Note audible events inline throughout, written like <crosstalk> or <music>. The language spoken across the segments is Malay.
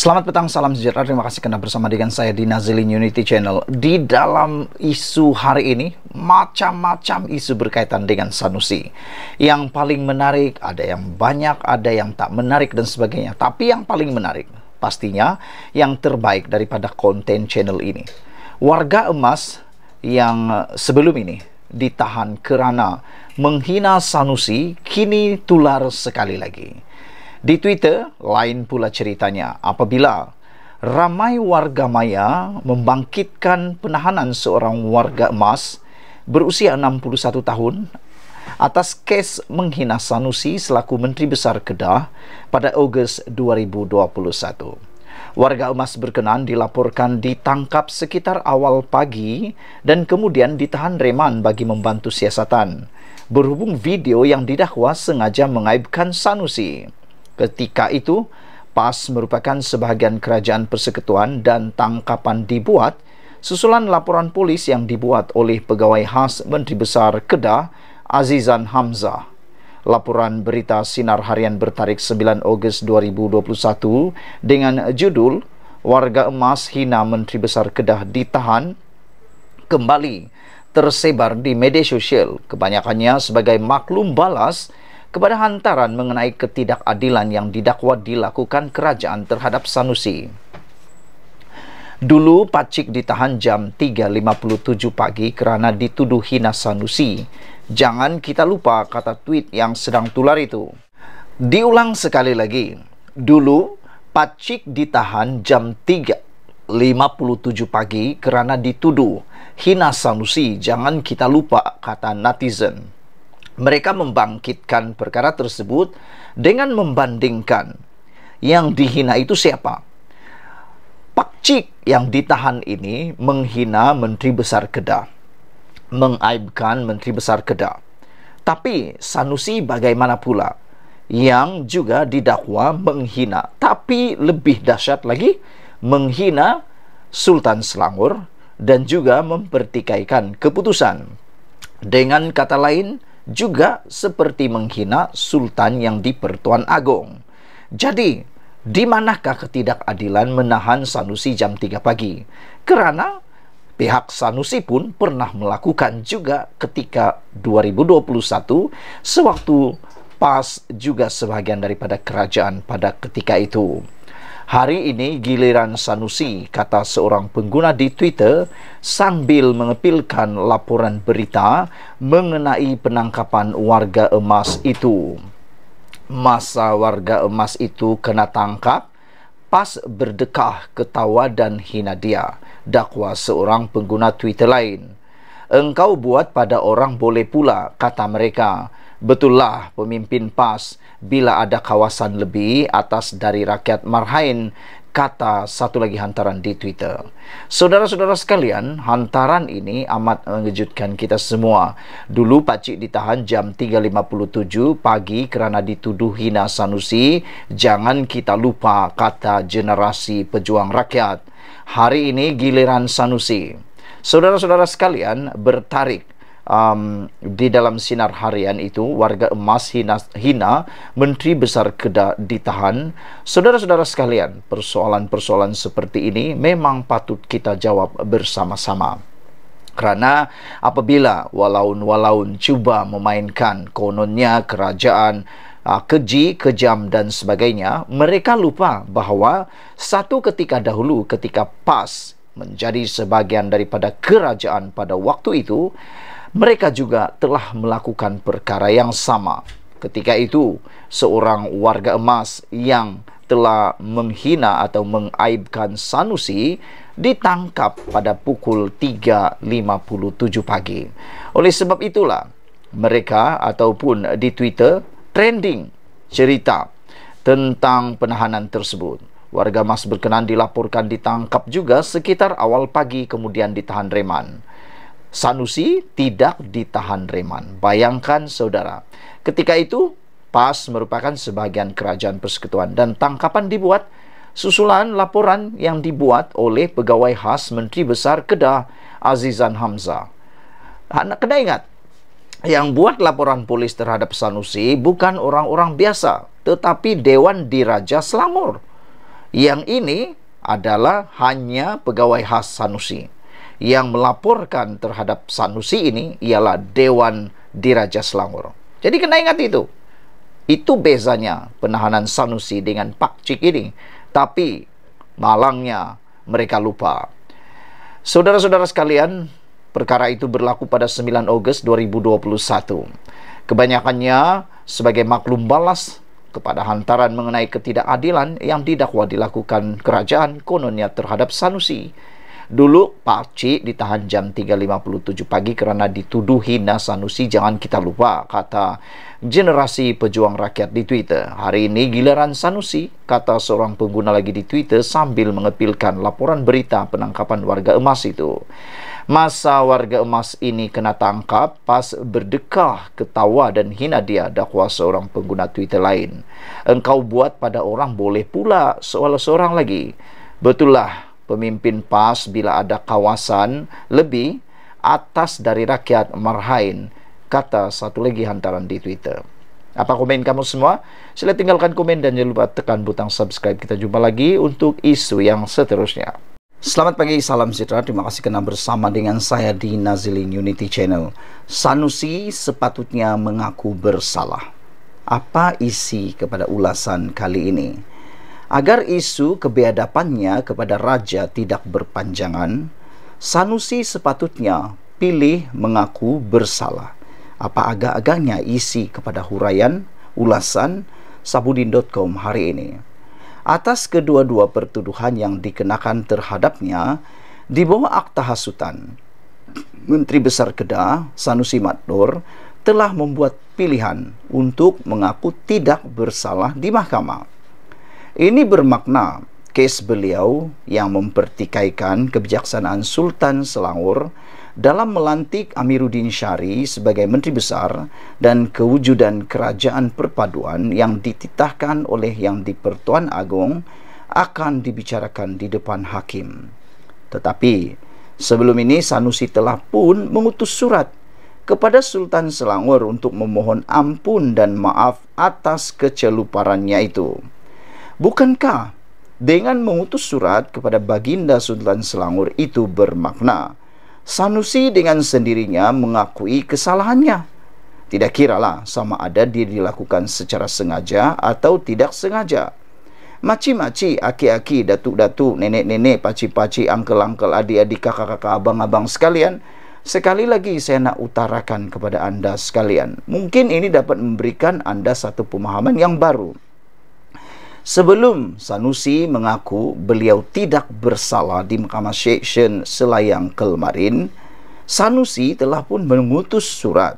Selamat petang, salam sejahtera. Terima kasih karena bersama dengan saya di Nazilin Unity Channel. Di dalam isu hari ini, macam-macam isu berkaitan dengan Sanusi. Yang paling menarik, ada yang banyak, ada yang tak menarik, dan sebagainya. Tapi yang paling menarik, pastinya yang terbaik daripada konten channel ini. Warga emas yang sebelum ini ditahan kerana menghina Sanusi, kini tular sekali lagi Di Twitter, lain pula ceritanya apabila ramai warga maya membangkitkan penahanan seorang warga emas berusia 61 tahun atas kes menghina Sanusi selaku Menteri Besar Kedah pada Ogos 2021. Warga emas berkenan dilaporkan ditangkap sekitar awal pagi dan kemudian ditahan reman bagi membantu siasatan berhubung video yang didakwa sengaja mengaibkan Sanusi. Ketika itu, PAS merupakan sebahagian kerajaan persekutuan dan tangkapan dibuat susulan laporan polis yang dibuat oleh pegawai khas Menteri Besar Kedah, Azizan Hamzah. Laporan berita Sinar Harian bertarik 9 Ogos 2021 dengan judul Warga Emas Hina Menteri Besar Kedah Ditahan kembali tersebar di media sosial kebanyakannya sebagai maklum balas kepada hantaran mengenai ketidakadilan yang didakwa dilakukan kerajaan terhadap Sanusi. Dulu Pacik ditahan jam 3.57 pagi kerana dituduh hina Sanusi. Jangan kita lupa kata tweet yang sedang tular itu. Diulang sekali lagi. Dulu Pacik ditahan jam 3.57 pagi kerana dituduh hina Sanusi. Jangan kita lupa kata netizen. Mereka membangkitkan perkara tersebut dengan membandingkan yang dihina itu siapa? Pak Cik yang ditahan ini menghina Menteri Besar Kedah. Mengaibkan Menteri Besar Kedah. Tapi Sanusi bagaimana pula? Yang juga didakwa menghina. Tapi lebih dahsyat lagi, menghina Sultan Selangor dan juga mempertikaikan keputusan. Dengan kata lain, juga seperti menghina sultan yang di Pertuan Agong. Jadi, di manakah ketidakadilan menahan Sanusi jam 3 pagi? Kerana pihak Sanusi pun pernah melakukan juga ketika 2021 sewaktu pas juga sebahagian daripada kerajaan pada ketika itu. Hari ini giliran Sanusi, kata seorang pengguna di Twitter sambil mengepilkan laporan berita mengenai penangkapan warga emas itu. Masa warga emas itu kena tangkap pas berdekah ketawa dan hina dia, dakwa seorang pengguna Twitter lain. Engkau buat pada orang boleh pula, kata mereka. Betullah pemimpin PAS bila ada kawasan lebih atas dari rakyat Marhain kata satu lagi hantaran di Twitter. Saudara-saudara sekalian, hantaran ini amat mengejutkan kita semua. Dulu Pak Cik ditahan jam 3.57 pagi kerana dituduh hina Sanusi. Jangan kita lupa kata generasi pejuang rakyat. Hari ini giliran Sanusi. Saudara-saudara sekalian, bertarik um, di dalam sinar harian itu warga emas hina, hina menteri besar kedah ditahan saudara-saudara sekalian persoalan-persoalan seperti ini memang patut kita jawab bersama-sama kerana apabila walaun-walaun cuba memainkan kononnya kerajaan ah, keji, kejam dan sebagainya, mereka lupa bahawa satu ketika dahulu ketika PAS menjadi sebahagian daripada kerajaan pada waktu itu, mereka juga telah melakukan perkara yang sama. Ketika itu, seorang warga emas yang telah menghina atau mengaibkan Sanusi ditangkap pada pukul 3.57 pagi. Oleh sebab itulah, mereka ataupun di Twitter trending cerita tentang penahanan tersebut. Warga emas berkenan dilaporkan ditangkap juga sekitar awal pagi kemudian ditahan reman. Sanusi tidak ditahan reman. Bayangkan saudara, ketika itu PAS merupakan sebagian kerajaan persekutuan dan tangkapan dibuat susulan laporan yang dibuat oleh pegawai khas Menteri Besar Kedah Azizan Hamzah. Anak ah, kena ingat, yang buat laporan polis terhadap Sanusi bukan orang-orang biasa, tetapi Dewan Diraja Selangor. Yang ini adalah hanya pegawai khas Sanusi yang melaporkan terhadap Sanusi ini ialah Dewan Diraja Selangor. Jadi kena ingat itu. Itu bezanya penahanan Sanusi dengan Pak Cik ini. Tapi malangnya mereka lupa. Saudara-saudara sekalian, perkara itu berlaku pada 9 Ogos 2021. Kebanyakannya sebagai maklum balas kepada hantaran mengenai ketidakadilan yang didakwa dilakukan kerajaan kononnya terhadap Sanusi Dulu Pak Cik ditahan jam 3.57 pagi kerana dituduh hina Sanusi. jangan kita lupa kata generasi pejuang rakyat di Twitter. Hari ini giliran Sanusi kata seorang pengguna lagi di Twitter sambil mengepilkan laporan berita penangkapan warga emas itu. Masa warga emas ini kena tangkap pas berdekah ketawa dan hina dia dakwa seorang pengguna Twitter lain. Engkau buat pada orang boleh pula soal seorang lagi. Betullah pemimpin PAS bila ada kawasan lebih atas dari rakyat Marhain kata satu lagi hantaran di Twitter apa komen kamu semua? Sila tinggalkan komen dan jangan lupa tekan butang subscribe. Kita jumpa lagi untuk isu yang seterusnya. Selamat pagi, salam sejahtera. Terima kasih kerana bersama dengan saya di Nazilin Unity Channel. Sanusi sepatutnya mengaku bersalah. Apa isi kepada ulasan kali ini? Agar isu kebiadapannya kepada raja tidak berpanjangan, Sanusi sepatutnya pilih mengaku bersalah. Apa agak-agaknya isi kepada huraian ulasan sabudin.com hari ini. Atas kedua-dua pertuduhan yang dikenakan terhadapnya, di bawah akta hasutan, Menteri Besar Kedah, Sanusi Matdor, telah membuat pilihan untuk mengaku tidak bersalah di mahkamah. Ini bermakna kes beliau yang mempertikaikan kebijaksanaan Sultan Selangor dalam melantik Amiruddin Syari sebagai Menteri Besar dan kewujudan kerajaan perpaduan yang dititahkan oleh Yang di-Pertuan Agong akan dibicarakan di depan Hakim. Tetapi sebelum ini Sanusi telah pun mengutus surat kepada Sultan Selangor untuk memohon ampun dan maaf atas keceluparannya itu. Bukankah dengan mengutus surat kepada Baginda Sultan Selangor itu bermakna Sanusi dengan sendirinya mengakui kesalahannya? Tidak kiralah sama ada dia dilakukan secara sengaja atau tidak sengaja. Maci-maci, aki-aki, datuk-datuk, nenek-nenek, paci-paci, angkel-angkel, adik-adik, kakak-kakak, abang-abang sekalian, sekali lagi saya nak utarakan kepada anda sekalian. Mungkin ini dapat memberikan anda satu pemahaman yang baru. Sebelum Sanusi mengaku beliau tidak bersalah di Mahkamah Seksyen Selayang kemarin, Sanusi telah pun mengutus surat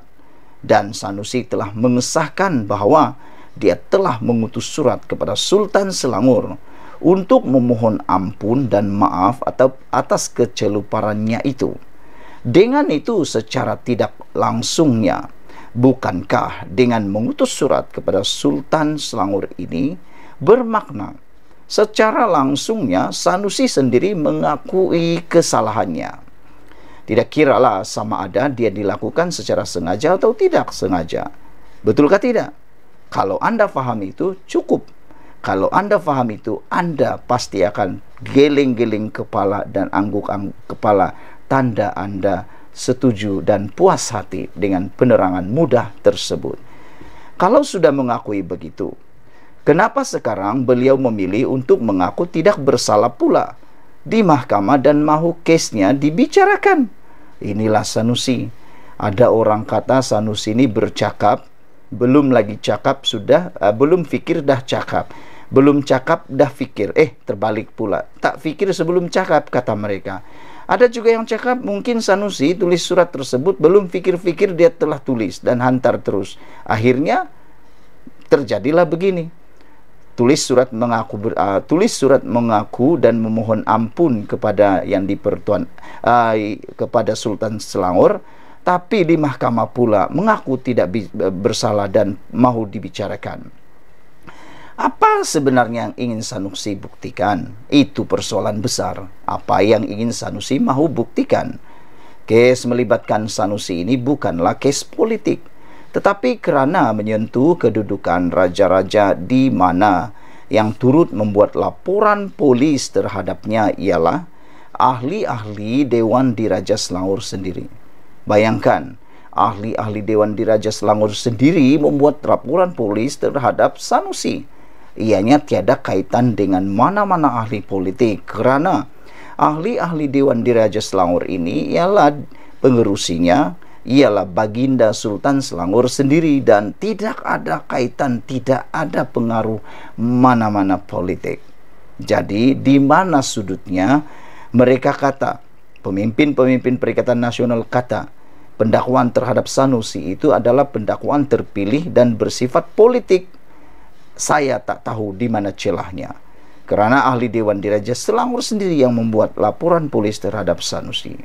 dan Sanusi telah mengesahkan bahawa dia telah mengutus surat kepada Sultan Selangor untuk memohon ampun dan maaf atau atas keceluparannya itu. Dengan itu secara tidak langsungnya, bukankah dengan mengutus surat kepada Sultan Selangor ini, bermakna. Secara langsungnya, Sanusi sendiri mengakui kesalahannya. Tidak kiralah sama ada dia dilakukan secara sengaja atau tidak sengaja. Betulkah tidak? Kalau Anda faham itu, cukup. Kalau Anda faham itu, Anda pasti akan geling-geling kepala dan angguk-angguk kepala. Tanda Anda setuju dan puas hati dengan penerangan mudah tersebut. Kalau sudah mengakui begitu, Kenapa sekarang beliau memilih untuk mengaku tidak bersalah pula di mahkamah dan mahu case dibicarakan? Inilah Sanusi. Ada orang kata Sanusi ini bercakap, belum lagi cakap sudah, uh, belum fikir dah cakap. Belum cakap dah fikir. Eh, terbalik pula. Tak fikir sebelum cakap, kata mereka. Ada juga yang cakap mungkin Sanusi tulis surat tersebut belum fikir-fikir dia telah tulis dan hantar terus. Akhirnya terjadilah begini tulis surat mengaku uh, tulis surat mengaku dan memohon ampun kepada yang dipertuan uh, ah, kepada Sultan Selangor tapi di mahkamah pula mengaku tidak bersalah dan mau dibicarakan apa sebenarnya yang ingin Sanusi buktikan itu persoalan besar apa yang ingin Sanusi mau buktikan Kes melibatkan Sanusi ini bukanlah kes politik tetapi kerana menyentuh kedudukan raja-raja di mana yang turut membuat laporan polis terhadapnya ialah ahli-ahli Dewan di Raja Selangor sendiri. Bayangkan, ahli-ahli Dewan di Raja Selangor sendiri membuat laporan polis terhadap Sanusi. Ianya tiada kaitan dengan mana-mana ahli politik kerana ahli-ahli Dewan di Raja Selangor ini ialah pengerusinya, ialah Baginda Sultan Selangor sendiri dan tidak ada kaitan, tidak ada pengaruh mana-mana politik. Jadi di mana sudutnya mereka kata, pemimpin-pemimpin Perikatan Nasional kata, pendakwaan terhadap Sanusi itu adalah pendakwaan terpilih dan bersifat politik. Saya tak tahu di mana celahnya. Karena ahli Dewan Diraja Selangor sendiri yang membuat laporan polis terhadap Sanusi.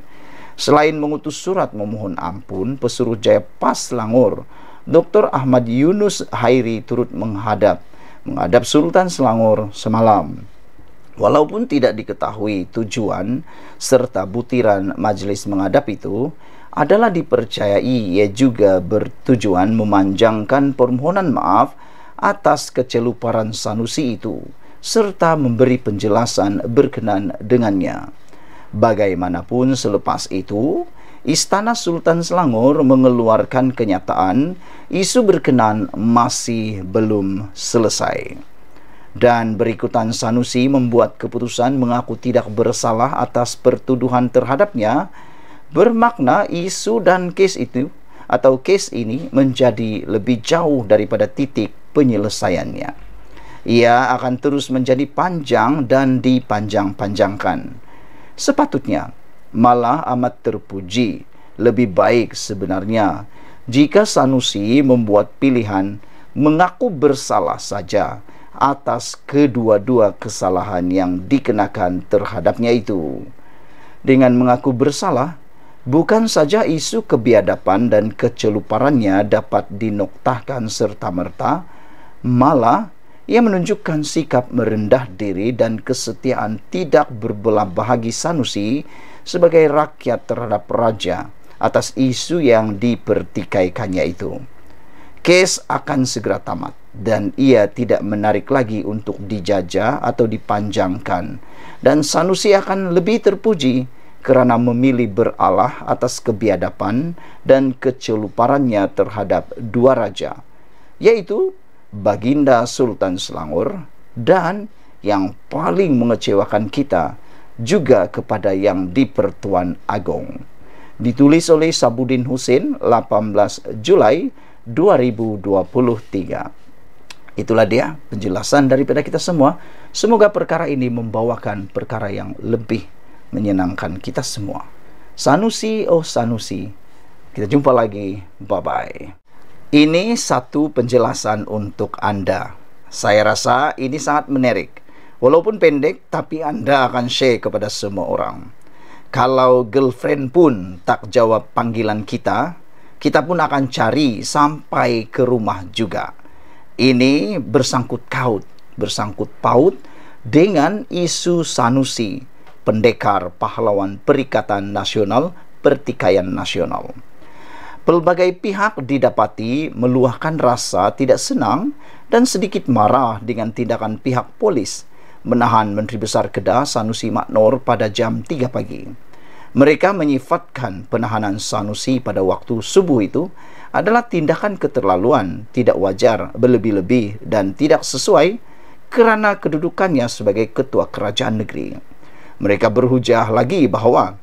Selain mengutus surat memohon ampun, pesuruh Jaya Pas Langur, Dr. Ahmad Yunus Hairi turut menghadap menghadap Sultan Selangor semalam. Walaupun tidak diketahui tujuan serta butiran majelis menghadap itu adalah dipercayai ia juga bertujuan memanjangkan permohonan maaf atas keceluparan Sanusi itu serta memberi penjelasan berkenan dengannya. Bagaimanapun selepas itu, Istana Sultan Selangor mengeluarkan kenyataan isu berkenan masih belum selesai. Dan berikutan Sanusi membuat keputusan mengaku tidak bersalah atas pertuduhan terhadapnya bermakna isu dan kes itu atau kes ini menjadi lebih jauh daripada titik penyelesaiannya. Ia akan terus menjadi panjang dan dipanjang-panjangkan sepatutnya malah amat terpuji lebih baik sebenarnya jika Sanusi membuat pilihan mengaku bersalah saja atas kedua-dua kesalahan yang dikenakan terhadapnya itu dengan mengaku bersalah bukan saja isu kebiadapan dan keceluparannya dapat dinoktahkan serta-merta malah Ia menunjukkan sikap merendah diri dan kesetiaan tidak berbelah bahagi Sanusi sebagai rakyat terhadap raja atas isu yang dipertikaikannya itu. Kes akan segera tamat dan ia tidak menarik lagi untuk dijajah atau dipanjangkan dan Sanusi akan lebih terpuji karena memilih beralah atas kebiadapan dan keceluparannya terhadap dua raja, yaitu Baginda Sultan Selangor dan yang paling mengecewakan kita juga kepada yang di Pertuan Agong. Ditulis oleh Sabudin Husin 18 Julai 2023. Itulah dia penjelasan daripada kita semua. Semoga perkara ini membawakan perkara yang lebih menyenangkan kita semua. Sanusi oh Sanusi. Kita jumpa lagi. Bye-bye. Ini satu penjelasan untuk Anda. Saya rasa ini sangat menarik. Walaupun pendek, tapi Anda akan share kepada semua orang. Kalau girlfriend pun tak jawab panggilan kita, kita pun akan cari sampai ke rumah juga. Ini bersangkut kaut, bersangkut paut dengan isu sanusi, pendekar pahlawan perikatan nasional, pertikaian nasional pelbagai pihak didapati meluahkan rasa tidak senang dan sedikit marah dengan tindakan pihak polis menahan Menteri Besar Kedah Sanusi Maknor pada jam 3 pagi. Mereka menyifatkan penahanan Sanusi pada waktu subuh itu adalah tindakan keterlaluan, tidak wajar, berlebih-lebih dan tidak sesuai kerana kedudukannya sebagai ketua kerajaan negeri. Mereka berhujah lagi bahawa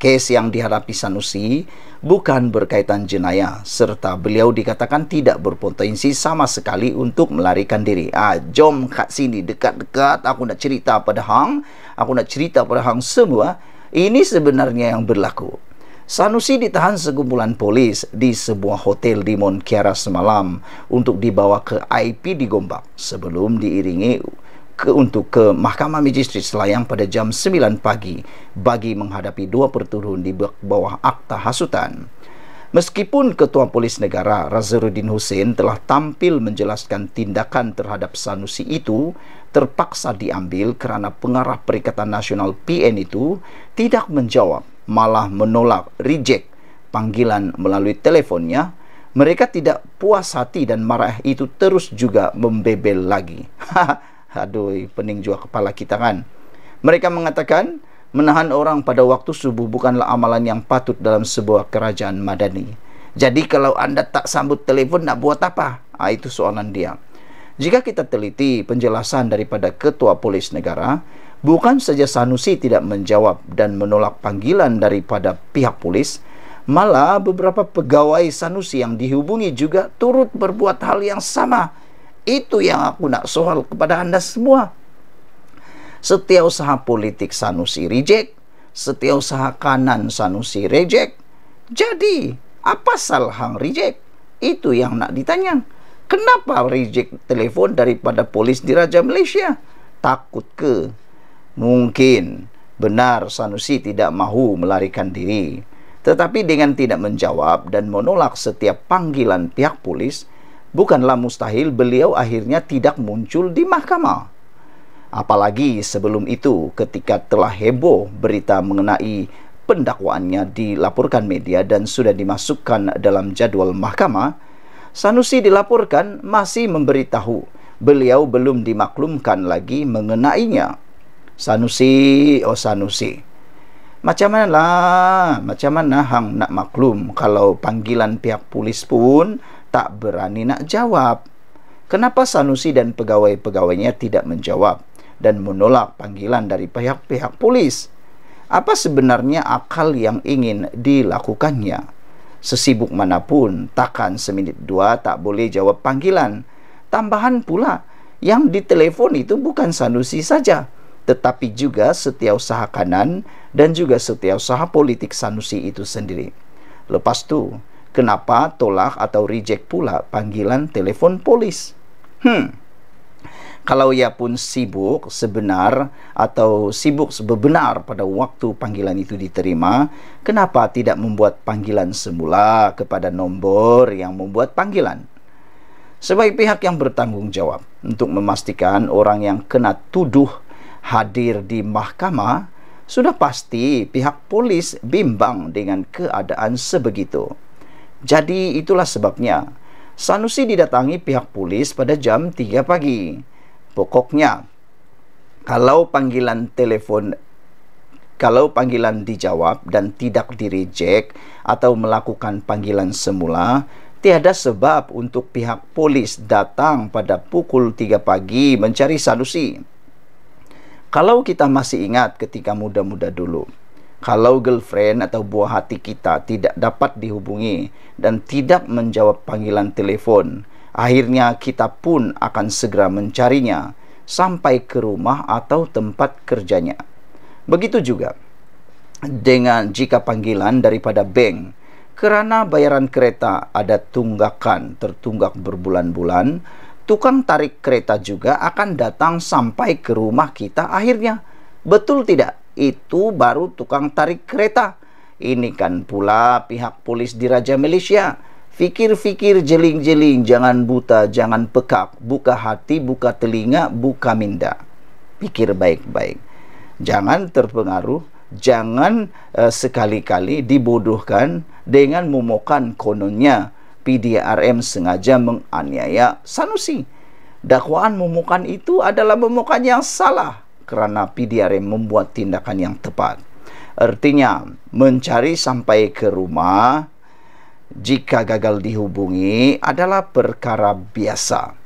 kes yang dihadapi Sanusi bukan berkaitan jenayah serta beliau dikatakan tidak berpotensi sama sekali untuk melarikan diri. Ah, jom kat sini dekat-dekat aku nak cerita pada hang, aku nak cerita pada hang semua. Ini sebenarnya yang berlaku. Sanusi ditahan sekumpulan polis di sebuah hotel di Mount Kiara semalam untuk dibawa ke IP di Gombak sebelum diiringi ke untuk ke Mahkamah Majistri Selayang pada jam 9 pagi bagi menghadapi dua pertuduhan di bawah akta hasutan. Meskipun Ketua Polis Negara Razuruddin Hussein telah tampil menjelaskan tindakan terhadap Sanusi itu terpaksa diambil kerana pengarah Perikatan Nasional PN itu tidak menjawab malah menolak reject panggilan melalui telefonnya. mereka tidak puas hati dan marah itu terus juga membebel lagi. <laughs> Aduh, pening juga kepala kita kan. Mereka mengatakan, menahan orang pada waktu subuh bukanlah amalan yang patut dalam sebuah kerajaan madani. Jadi kalau anda tak sambut telefon, nak buat apa? Ah, itu soalan dia. Jika kita teliti penjelasan daripada ketua polis negara, bukan saja Sanusi tidak menjawab dan menolak panggilan daripada pihak polis, malah beberapa pegawai Sanusi yang dihubungi juga turut berbuat hal yang Sama. Itu yang aku nak soal kepada anda semua. Setiausaha politik Sanusi reject, setiausaha kanan Sanusi reject. Jadi, apa salah hang reject? Itu yang nak ditanya. Kenapa reject telefon daripada polis di Raja Malaysia? Takut ke? Mungkin benar Sanusi tidak mahu melarikan diri. Tetapi dengan tidak menjawab dan menolak setiap panggilan pihak polis, bukanlah mustahil beliau akhirnya tidak muncul di mahkamah. Apalagi sebelum itu ketika telah heboh berita mengenai pendakwaannya dilaporkan media dan sudah dimasukkan dalam jadwal mahkamah, Sanusi dilaporkan masih memberitahu beliau belum dimaklumkan lagi mengenainya. Sanusi, oh Sanusi. Macam mana lah? Macam mana hang nak maklum kalau panggilan pihak polis pun tak berani nak jawab? Kenapa Sanusi dan pegawai-pegawainya tidak menjawab dan menolak panggilan dari pihak-pihak polis? Apa sebenarnya akal yang ingin dilakukannya? Sesibuk manapun, takkan seminit dua tak boleh jawab panggilan. Tambahan pula, yang ditelepon itu bukan Sanusi saja. tetapi juga setiausaha kanan dan juga setiausaha politik Sanusi itu sendiri. Lepas itu, kenapa tolak atau reject pula panggilan telepon polis? Hmm. Kalau ia pun sibuk sebenar atau sibuk sebenar pada waktu panggilan itu diterima, kenapa tidak membuat panggilan semula kepada nomor yang membuat panggilan? sebagai pihak yang bertanggung jawab untuk memastikan orang yang kena tuduh hadir di mahkamah, sudah pasti pihak polis bimbang dengan keadaan sebegitu. Jadi itulah sebabnya, Sanusi didatangi pihak polis pada jam 3 pagi. Pokoknya, kalau panggilan telefon kalau panggilan dijawab dan tidak direjek atau melakukan panggilan semula, tiada sebab untuk pihak polis datang pada pukul 3 pagi mencari Sanusi. Kalau kita masih ingat ketika muda-muda dulu, kalau girlfriend atau buah hati kita tidak dapat dihubungi dan tidak menjawab panggilan telefon, akhirnya kita pun akan segera mencarinya sampai ke rumah atau tempat kerjanya. Begitu juga dengan jika panggilan daripada bank kerana bayaran kereta ada tunggakan tertunggak berbulan-bulan, tukang tarik kereta juga akan datang sampai ke rumah kita akhirnya. Betul tidak? Itu baru tukang tarik kereta. Ini kan pula pihak polis di Raja Malaysia. Fikir-fikir jeling-jeling, jangan buta, jangan pekak. Buka hati, buka telinga, buka minda. Pikir baik-baik. Jangan terpengaruh, jangan uh, sekali-kali dibodohkan dengan momokan kononnya PDRM sengaja menganiaya Sanusi. Dakwaan memukan itu adalah memukan yang salah kerana PDRM membuat tindakan yang tepat. Artinya, mencari sampai ke rumah jika gagal dihubungi adalah perkara biasa.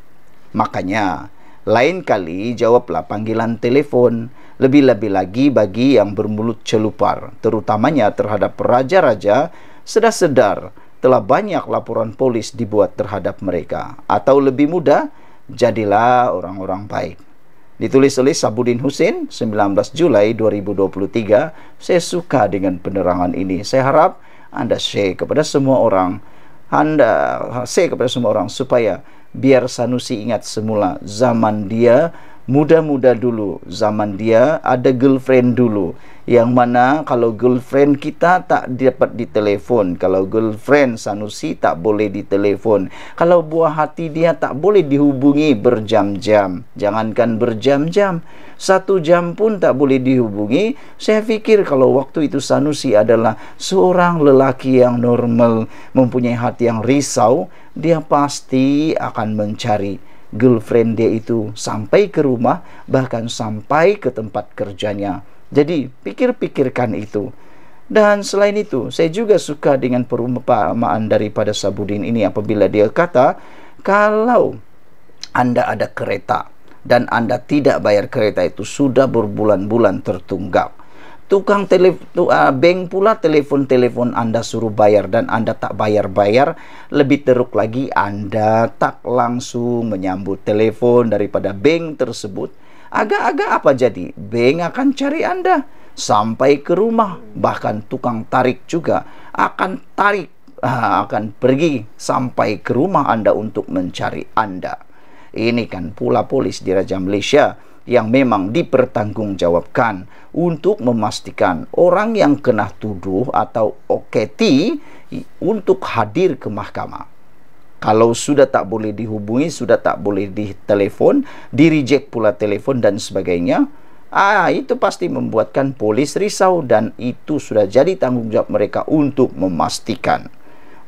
Makanya, lain kali jawablah panggilan telefon lebih-lebih lagi bagi yang bermulut celupar, terutamanya terhadap raja-raja sedar-sedar raja raja sedar sedar telah banyak laporan polis dibuat terhadap mereka. Atau lebih mudah, jadilah orang-orang baik. Ditulis oleh Sabudin Husin, 19 Julai 2023. Saya suka dengan penerangan ini. Saya harap anda share kepada semua orang. Anda share kepada semua orang supaya biar Sanusi ingat semula zaman dia muda-muda dulu zaman dia ada girlfriend dulu yang mana kalau girlfriend kita tak dapat ditelepon kalau girlfriend sanusi tak boleh ditelepon kalau buah hati dia tak boleh dihubungi berjam-jam jangankan berjam-jam satu jam pun tak boleh dihubungi saya fikir kalau waktu itu sanusi adalah seorang lelaki yang normal mempunyai hati yang risau dia pasti akan mencari girlfriend dia itu sampai ke rumah, bahkan sampai ke tempat kerjanya. Jadi, pikir-pikirkan itu. Dan selain itu, saya juga suka dengan perumpamaan daripada Sabudin ini apabila dia kata, kalau Anda ada kereta dan Anda tidak bayar kereta itu sudah berbulan-bulan tertunggak tukang telepon uh, ah, bank pula telepon-telepon Anda suruh bayar dan Anda tak bayar-bayar lebih teruk lagi Anda tak langsung menyambut telepon daripada bank tersebut agak-agak apa jadi bank akan cari Anda sampai ke rumah bahkan tukang tarik juga akan tarik ah, akan pergi sampai ke rumah Anda untuk mencari Anda ini kan pula polis di Raja Malaysia yang memang dipertanggungjawabkan untuk memastikan orang yang kena tuduh atau oketi untuk hadir ke mahkamah. Kalau sudah tak boleh dihubungi, sudah tak boleh ditelepon, di reject pula telepon dan sebagainya, ah itu pasti membuatkan polis risau dan itu sudah jadi tanggungjawab mereka untuk memastikan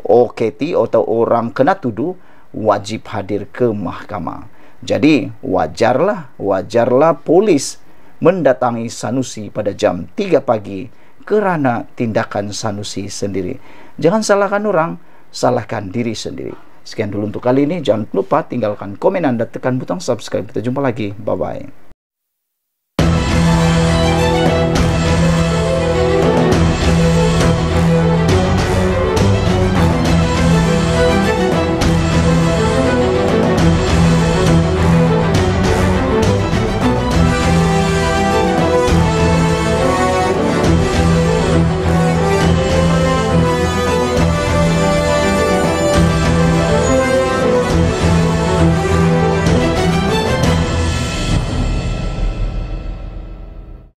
oketi atau orang kena tuduh wajib hadir ke mahkamah. Jadi wajarlah, wajarlah polis mendatangi Sanusi pada jam 3 pagi kerana tindakan Sanusi sendiri. Jangan salahkan orang, salahkan diri sendiri. Sekian dulu untuk kali ini. Jangan lupa tinggalkan komen anda, tekan butang subscribe. Kita jumpa lagi. Bye-bye.